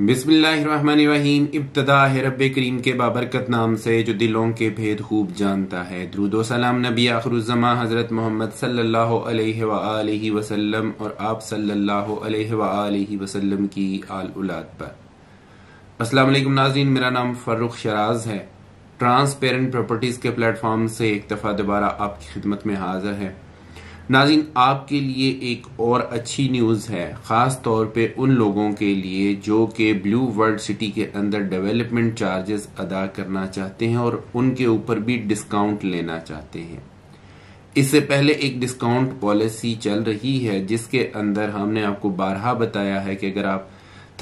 बिस्मिल्लाहिर्रहमानिर्रहीम इब्तदा है रब करीम के बाबरकत नाम से जो दिलों के भेद खूब जानता है द्रुदो सलाम नबी आखरुजमा हज़रत मोहम्मद सल्लल्लाहु अलैहि वसल्लम और आप सल्लल्लाहु अलैहि वसल्लम की आल उलाद पर अस्सलाम वालेकुम नाजीन मेरा नाम फ़र्रुख शराज है ट्रांसपेरेंट प्रॉपर्टीज़ के प्लेटफॉर्म से एक दफ़ा दोबारा आपकी खिदमत में हाजिर है नाजिन आपके लिए एक और अच्छी न्यूज़ है ख़ास तौर पे उन लोगों के लिए जो कि ब्लू वर्ल्ड सिटी के अंदर डेवलपमेंट चार्जेस अदा करना चाहते हैं और उनके ऊपर भी डिस्काउंट लेना चाहते हैं इससे पहले एक डिस्काउंट पॉलिसी चल रही है जिसके अंदर हमने आपको बारहा बताया है कि अगर आप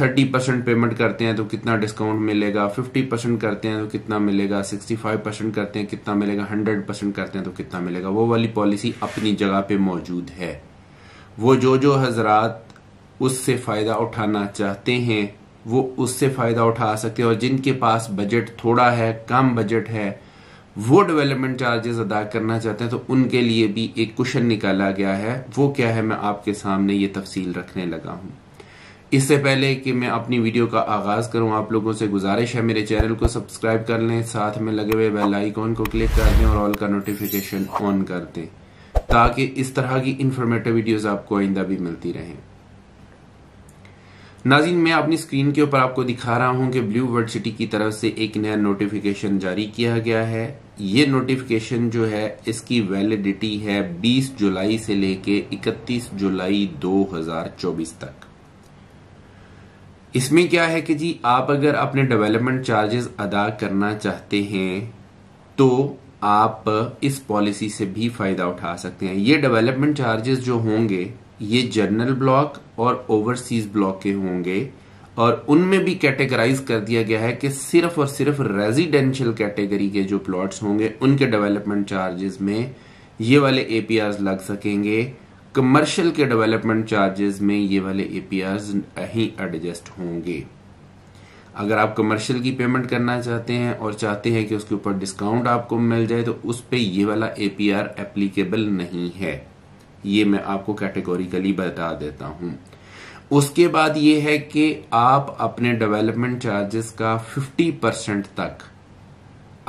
थर्टी परसेंट पेमेंट करते हैं तो कितना डिस्काउंट मिलेगा फिफ्टी परसेंट करते हैं तो कितना मिलेगा सिक्सटी फाइव परसेंट करते हैं कितना मिलेगा हंड्रेड परसेंट करते हैं तो कितना मिलेगा वो वाली पॉलिसी अपनी जगह पे मौजूद है वो जो जो हजरात उससे फ़ायदा उठाना चाहते हैं वो उससे फ़ायदा उठा सकते हैं और जिनके पास बजट थोड़ा है कम बजट है वो डेवलपमेंट चार्जेस अदा करना चाहते हैं तो उनके लिए भी एक क्वेश्चन निकाला गया है वो क्या है मैं आपके सामने ये तफसील रखने लगा हूँ इससे पहले कि मैं अपनी वीडियो का आगाज़ करूं आप लोगों से गुजारिश है मेरे चैनल को सब्सक्राइब कर लें साथ में लगे हुए बेल आइकॉन को क्लिक कर दें और ऑल का नोटिफिकेशन ऑन कर दें ताकि इस तरह की इंफॉर्मेटिव वीडियोस आपको आइंदा भी मिलती रहें नाजिन मैं अपनी स्क्रीन के ऊपर आपको दिखा रहा हूं कि ब्लू वर्ड सिटी की तरफ से एक नया नोटिफिकेशन जारी किया गया है ये नोटिफिकेशन जो है इसकी वैलिडिटी है 20 जुलाई से लेके 31 जुलाई 2024 तक इसमें क्या है कि जी आप अगर अपने डेवलपमेंट चार्जेस अदा करना चाहते हैं तो आप इस पॉलिसी से भी फायदा उठा सकते हैं ये डेवलपमेंट चार्जेस जो होंगे ये जनरल ब्लॉक और ओवरसीज ब्लॉक के होंगे और उनमें भी कैटेगराइज कर दिया गया है कि सिर्फ और सिर्फ रेजिडेंशियल कैटेगरी के जो प्लॉट्स होंगे उनके डेवलपमेंट चार्जेस में ये वाले एपीआर लग सकेंगे कमर्शियल के डेवलपमेंट चार्जेस में ये वाले एपीआर ही एडजस्ट होंगे अगर आप कमर्शियल की पेमेंट करना चाहते हैं और चाहते हैं कि उसके ऊपर डिस्काउंट आपको मिल जाए तो उस पर ये वाला एपीआर एप्लीकेबल नहीं है ये मैं आपको कैटेगोरिकली बता देता हूं उसके बाद ये है कि आप अपने डेवलपमेंट चार्जेस का 50 परसेंट तक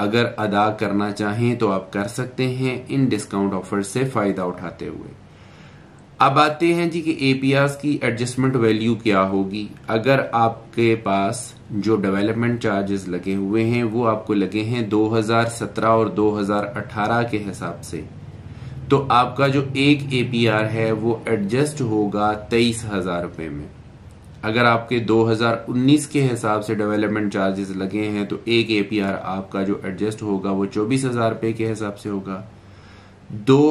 अगर अदा करना चाहें तो आप कर सकते हैं इन डिस्काउंट ऑफर से फायदा उठाते हुए अब आते हैं जी कि ए की एडजस्टमेंट वैल्यू क्या होगी अगर आपके पास जो डेवलपमेंट चार्जेस लगे हुए हैं वो आपको लगे हैं 2017 और 2018 के हिसाब से तो आपका जो एक ए है वो एडजस्ट होगा तेईस हजार रुपये में अगर आपके 2019 के हिसाब से डेवलपमेंट चार्जेस लगे हैं तो एक ए आपका जो एडजस्ट होगा वो चौबीस हजार के हिसाब से होगा दो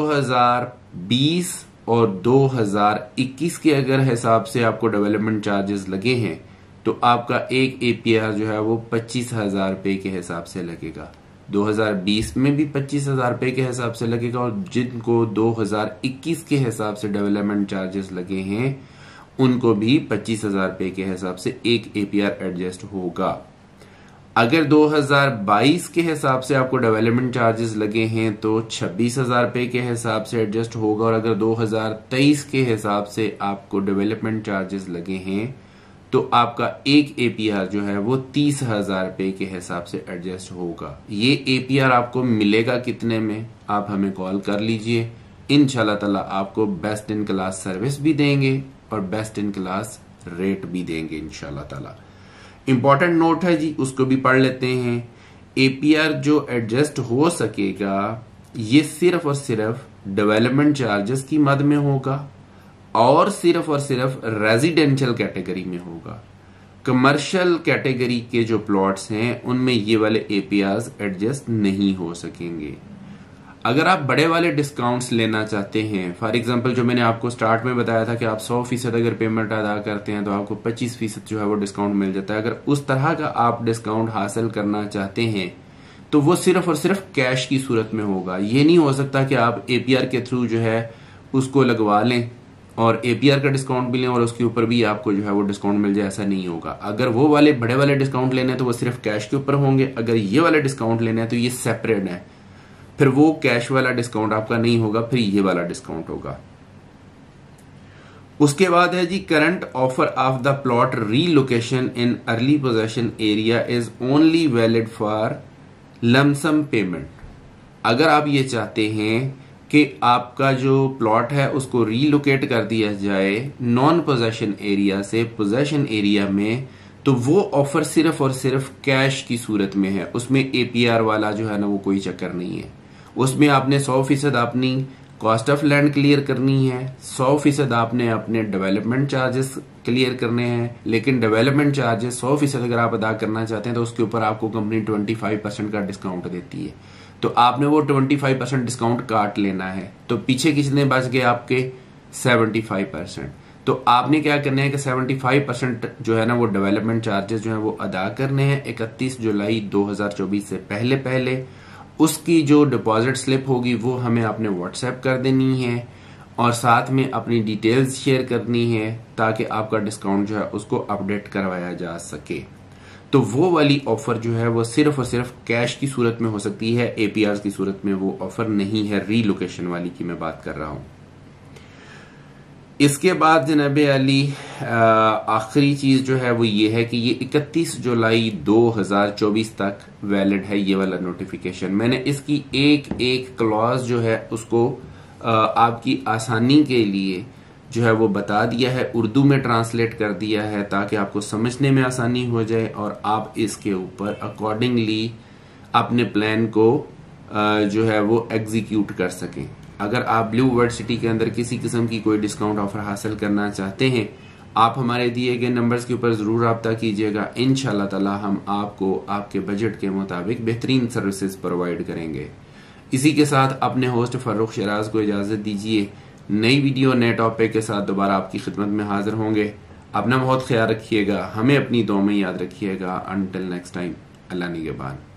और 2021 के अगर हिसाब से आपको डेवलपमेंट चार्जेस लगे हैं तो आपका एक एपीआर जो है वो पच्चीस हजार रुपए के हिसाब से लगेगा 2020 में भी पच्चीस हजार रुपए के हिसाब से लगेगा और जिनको 2021 के हिसाब से डेवलपमेंट चार्जेस लगे हैं उनको भी पच्चीस हजार रुपए के हिसाब से एक एपीआर एडजस्ट होगा अगर 2022 के हिसाब से आपको डेवलपमेंट चार्जेस लगे हैं तो छब्बीस हजार रुपये के हिसाब से एडजस्ट होगा और अगर 2023 के हिसाब से आपको डेवलपमेंट चार्जेस लगे हैं तो आपका एक एपीआर जो है वो तीस हजार रुपये के हिसाब से एडजस्ट होगा ये एपीआर आपको मिलेगा कितने में आप हमें कॉल कर लीजिए इनशाला तला आपको बेस्ट इन क्लास सर्विस भी देंगे और बेस्ट इन क्लास रेट भी देंगे इनशाला तला इम्पॉर्टेंट नोट है जी उसको भी पढ़ लेते हैं एपीआर जो एडजस्ट हो सकेगा ये सिर्फ और सिर्फ डेवलपमेंट चार्जेस की मद में होगा और सिर्फ और सिर्फ रेजिडेंशियल कैटेगरी में होगा कमर्शियल कैटेगरी के जो प्लॉट्स हैं उनमें ये वाले एपीआर एडजस्ट नहीं हो सकेंगे अगर आप बड़े वाले डिस्काउंट्स लेना चाहते हैं फॉर एग्जांपल जो मैंने आपको स्टार्ट में बताया था कि आप 100 फीसद अगर पेमेंट अदा करते हैं तो आपको 25 फीसद जो है वो डिस्काउंट मिल जाता है अगर उस तरह का आप डिस्काउंट हासिल करना चाहते हैं तो वो सिर्फ और सिर्फ कैश की सूरत में होगा ये नहीं हो सकता कि आप ए के थ्रू जो है उसको लगवा लें और ए का डिस्काउंट भी लें और उसके ऊपर भी आपको जो है वो डिस्काउंट मिल जाए ऐसा नहीं होगा अगर वो वाले बड़े वाले डिस्काउंट लेने हैं तो वो सिर्फ कैश के ऊपर होंगे अगर ये वाले डिस्काउंट लेने हैं तो ये सेपरेट है फिर वो कैश वाला डिस्काउंट आपका नहीं होगा फिर ये वाला डिस्काउंट होगा उसके बाद है जी current offer of the plot relocation in early possession area is only valid for lump sum payment अगर आप ये चाहते हैं कि आपका जो प्लॉट है उसको रीलोकेट कर दिया जाए नॉन पोजेशन एरिया से पोजेशन एरिया में तो वो ऑफर सिर्फ और सिर्फ कैश की सूरत में है उसमें एपीआर वाला जो है ना वो कोई चक्कर नहीं है उसमें आपने सौ फीसद अपनी कॉस्ट ऑफ लैंड क्लियर करनी है सौ फीसद आपने अपने डेवलपमेंट चार्जेस क्लियर करने हैं लेकिन डेवलपमेंट चार्जेस सौ फीसद अगर आप अदा करना चाहते हैं तो उसके ऊपर आपको कंपनी ट्वेंटी फाइव परसेंट का डिस्काउंट देती है तो आपने वो ट्वेंटी फाइव परसेंट डिस्काउंट काट लेना है तो पीछे कितने बच गए आपके सेवेंटी फाइव परसेंट तो आपने क्या करना है कि सेवेंटी फाइव परसेंट जो है ना वो डेवलपमेंट चार्जेस जो है वो अदा करने हैं इकतीस जुलाई दो हजार चौबीस से पहले पहले उसकी जो डिपॉजिट स्लिप होगी वो हमें आपने व्हाट्सएप कर देनी है और साथ में अपनी डिटेल्स शेयर करनी है ताकि आपका डिस्काउंट जो है उसको अपडेट करवाया जा सके तो वो वाली ऑफर जो है वो सिर्फ और सिर्फ कैश की सूरत में हो सकती है एपीआर की सूरत में वो ऑफर नहीं है रीलोकेशन वाली की मैं बात कर रहा हूँ इसके बाद जनाब अली आखिरी चीज़ जो है वो ये है कि ये 31 जुलाई 2024 तक वैलिड है ये वाला नोटिफिकेशन मैंने इसकी एक एक क्लॉज जो है उसको आ, आपकी आसानी के लिए जो है वो बता दिया है उर्दू में ट्रांसलेट कर दिया है ताकि आपको समझने में आसानी हो जाए और आप इसके ऊपर अकॉर्डिंगली अपने प्लान को आ, जो है वो एग्जीक्यूट कर सकें अगर आप ब्लू वर्ल्ड सिटी के अंदर किसी किस्म की कोई डिस्काउंट ऑफर हासिल करना चाहते हैं आप हमारे दिए गए नंबर्स के ऊपर ज़रूर रबता कीजिएगा इन ताला हम आपको आपके बजट के मुताबिक बेहतरीन सर्विसेज प्रोवाइड करेंगे इसी के साथ अपने होस्ट फर्रुख शराज को इजाज़त दीजिए नई वीडियो नए टॉपिक के साथ दोबारा आपकी खिदमत में हाजिर होंगे अपना बहुत ख्याल रखिएगा हमें अपनी दो में याद रखिएगा अनटिल नेक्स्ट टाइम अल्लाह निगेबान